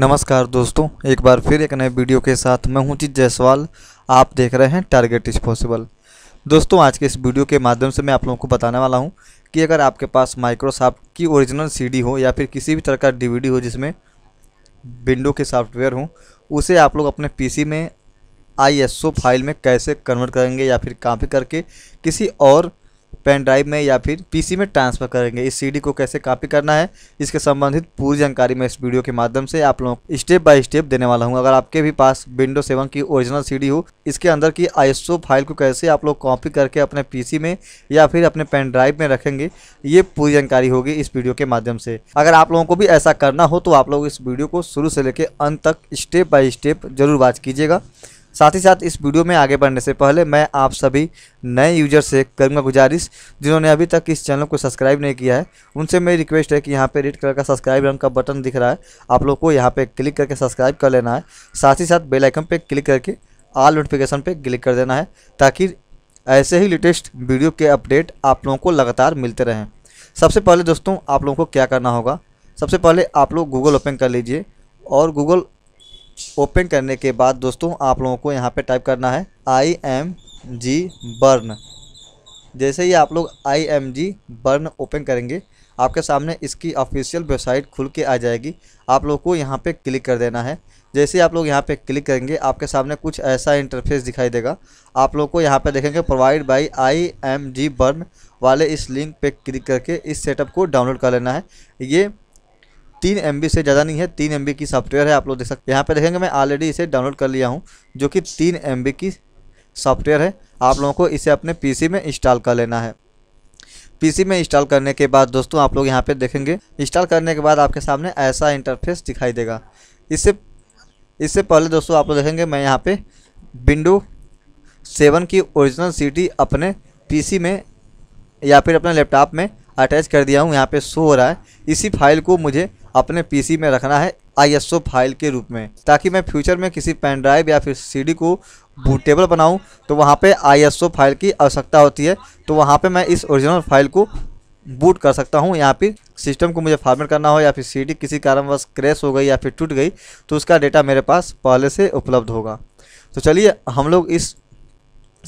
नमस्कार दोस्तों एक बार फिर एक नए वीडियो के साथ मैं हूं जीत जायसवाल आप देख रहे हैं टारगेट इज़ पॉसिबल दोस्तों आज के इस वीडियो के माध्यम से मैं आप लोगों को बताने वाला हूं कि अगर आपके पास माइक्रोसॉफ्ट की ओरिजिनल सीडी हो या फिर किसी भी तरह का डीवीडी हो जिसमें विंडो के सॉफ्टवेयर हों उसे आप लोग अपने पी में आई फाइल में कैसे कन्वर्ट करेंगे या फिर कापी करके किसी और पेन ड्राइव में या फिर पीसी में ट्रांसफ़र करेंगे इस सीडी को कैसे कॉपी करना है इसके संबंधित पूरी जानकारी मैं इस वीडियो के माध्यम से आप लोगों को स्टेप बाय स्टेप देने वाला हूं अगर आपके भी पास विंडो सेवन की ओरिजिनल सीडी हो इसके अंदर की आईएसओ फाइल को कैसे आप लोग कॉपी करके अपने पीसी में या फिर अपने पेन ड्राइव में रखेंगे ये पूरी जानकारी होगी इस वीडियो के माध्यम से अगर आप लोगों को भी ऐसा करना हो तो आप लोग इस वीडियो को शुरू से लेकर अंत तक स्टेप बाय स्टेप जरूर वाच कीजिएगा साथ ही साथ इस वीडियो में आगे बढ़ने से पहले मैं आप सभी नए यूजर से करूँगा गुजारिश जिन्होंने अभी तक इस चैनल को सब्सक्राइब नहीं किया है उनसे मेरी रिक्वेस्ट है कि यहाँ पे रेड कलर का सब्सक्राइब रंग का बटन दिख रहा है आप लोग को यहाँ पे क्लिक करके सब्सक्राइब कर लेना है साथ ही साथ बेलाइकन पर क्लिक करके आल नोटिफिकेशन पर क्लिक कर देना है ताकि ऐसे ही लेटेस्ट वीडियो के अपडेट आप लोगों को लगातार मिलते रहें सबसे पहले दोस्तों आप लोगों को क्या करना होगा सबसे पहले आप लोग गूगल ओपन कर लीजिए और गूगल ओपन करने के बाद दोस्तों आप लोगों को यहाँ पे टाइप करना है आई एम जी बर्न जैसे ही आप लोग I M G burn open करेंगे आपके सामने इसकी ऑफिशियल वेबसाइट खुल के आ जाएगी आप लोगों को यहाँ पे क्लिक कर देना है जैसे ही आप लोग यहाँ पे क्लिक करेंगे आपके सामने कुछ ऐसा इंटरफेस दिखाई देगा आप लोग को यहाँ पे देखेंगे provide by I M G burn वाले इस लिंक पे क्लिक करके इस सेटअप को डाउनलोड कर लेना है ये तीन एम से ज़्यादा नहीं है तीन एम की सॉफ्टवेयर है आप लोग देख सकते हैं यहाँ पे देखेंगे मैं ऑलरेडी इसे डाउनलोड कर लिया हूँ जो कि तीन एम की सॉफ्टवेयर है आप लोगों को इसे अपने पी में इंस्टॉल कर लेना है पीसी में इंस्टॉल करने के बाद दोस्तों आप लोग यहाँ पे देखेंगे इंस्टॉल करने के बाद आपके सामने ऐसा इंटरफेस दिखाई देगा इससे इससे पहले दोस्तों आप लोग देखेंगे मैं यहाँ पे विंडो सेवन की ओरिजिनल सी अपने पीसी में या फिर अपने लैपटॉप में अटैच कर दिया हूँ यहाँ पे शो हो रहा है इसी फाइल को मुझे अपने पीसी में रखना है आईएसओ फाइल के रूप में ताकि मैं फ्यूचर में किसी पेन ड्राइव या फिर सीडी को बूटेबल बनाऊं तो वहाँ पे आईएसओ फाइल की आवश्यकता होती है तो वहाँ पे मैं इस ओरिजिनल फाइल को बूट कर सकता हूँ यहाँ फिर सिस्टम को मुझे फॉर्मेट करना हो या फिर डी किसी कारणवश क्रैश हो गई या फिर टूट गई तो उसका डेटा मेरे पास पहले से उपलब्ध होगा तो चलिए हम लोग इस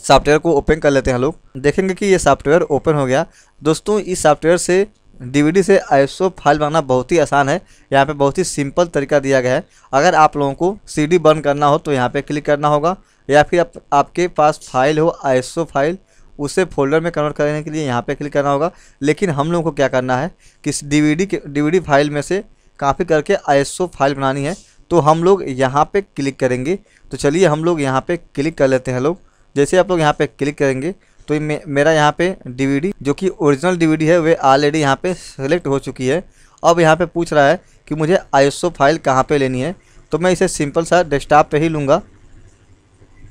सॉफ्टवेयर को ओपन कर लेते हैं लोग देखेंगे कि ये सॉफ्टवेयर ओपन हो गया दोस्तों इस सॉफ्टवेयर से डीवीडी से आईएसओ फाइल बनाना बहुत ही आसान है यहाँ पे बहुत ही सिंपल तरीका दिया गया है अगर आप लोगों को सीडी बर्न करना हो तो यहाँ पे क्लिक करना होगा या फिर आप, आपके पास फाइल हो आईएसओ फाइल उसे फोल्डर में कन्वर्ट करने के लिए यहाँ पे क्लिक करना होगा लेकिन हम लोगों को क्या करना है कि डीवीडी के डीवीडी फाइल में से काफ़ी करके आईएसओ फाइल बनानी है तो हम लोग यहाँ पर क्लिक करेंगे तो चलिए हम लोग यहाँ पर क्लिक कर लेते हैं लोग जैसे आप लोग यहाँ पर क्लिक करेंगे तो मे, मेरा यहाँ पे डीवीडी जो कि ओरिजिनल डीवीडी है वे ऑलरेडी यहाँ पे सेलेक्ट हो चुकी है अब यहाँ पे पूछ रहा है कि मुझे आईएसओ फाइल कहाँ पे लेनी है तो मैं इसे सिंपल सा डेस्कटॉप पे ही लूँगा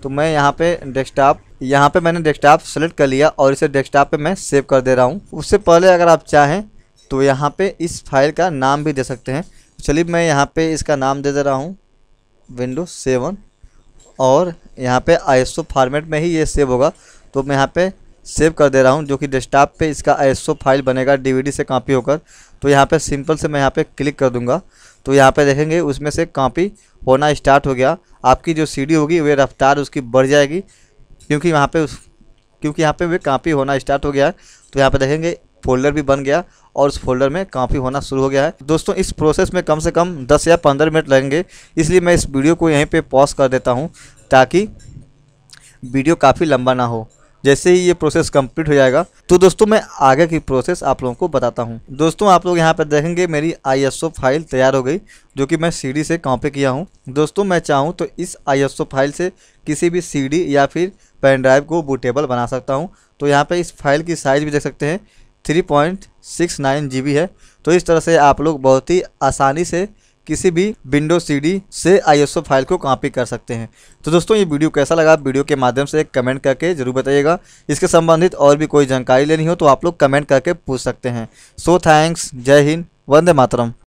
तो मैं यहाँ पे डेस्कटॉप यहाँ पे मैंने डेस्कटॉप सेलेक्ट कर लिया और इसे डेस्कटॉप पे मैं सेव कर दे रहा हूँ उससे पहले अगर आप चाहें तो यहाँ पर इस फाइल का नाम भी दे सकते हैं तो चलिए मैं यहाँ पर इसका नाम दे दे रहा हूँ विंडो सेवन और यहाँ पे आई फॉर्मेट में ही ये सेव होगा तो मैं यहाँ पे सेव कर दे रहा हूँ जो कि डेस्कटॉप पे इसका एसओ फाइल बनेगा डीवीडी से कॉपी होकर तो यहाँ पे सिंपल से मैं यहाँ पे क्लिक कर दूँगा तो यहाँ पे देखेंगे उसमें से कॉपी होना स्टार्ट हो गया आपकी जो सी होगी वे रफ्तार उसकी बढ़ जाएगी क्योंकि यहाँ पर उस क्योंकि यहाँ पर वे कापी होना स्टार्ट हो गया है तो यहाँ पर देखेंगे फोल्डर भी बन गया और उस फोल्डर में काफ़ी होना शुरू हो गया है दोस्तों इस प्रोसेस में कम से कम 10 या 15 मिनट लगेंगे इसलिए मैं इस वीडियो को यहीं पे पॉज कर देता हूँ ताकि वीडियो काफ़ी लंबा ना हो जैसे ही ये प्रोसेस कंप्लीट हो जाएगा तो दोस्तों मैं आगे की प्रोसेस आप लोगों को बताता हूँ दोस्तों आप लोग यहाँ पर देखेंगे मेरी आई फाइल तैयार हो गई जो कि मैं सी से कॉपी किया हूँ दोस्तों मैं चाहूँ तो इस आई फाइल से किसी भी सी या फिर पेन ड्राइव को बूटेबल बना सकता हूँ तो यहाँ पर इस फाइल की साइज़ भी देख सकते हैं three point six nine G B है तो इस तरह से आप लोग बहुत ही आसानी से किसी भी विंडो सीडी से आईएसओ फाइल को कॉपी कर सकते हैं तो दोस्तों ये वीडियो कैसा लगा आप वीडियो के माध्यम से कमेंट करके जरूर बताइएगा इसके संबंधित और भी कोई जानकारी लेनी हो तो आप लोग कमेंट करके पूछ सकते हैं सो थैंक्स जय हिंद वंदे मातरम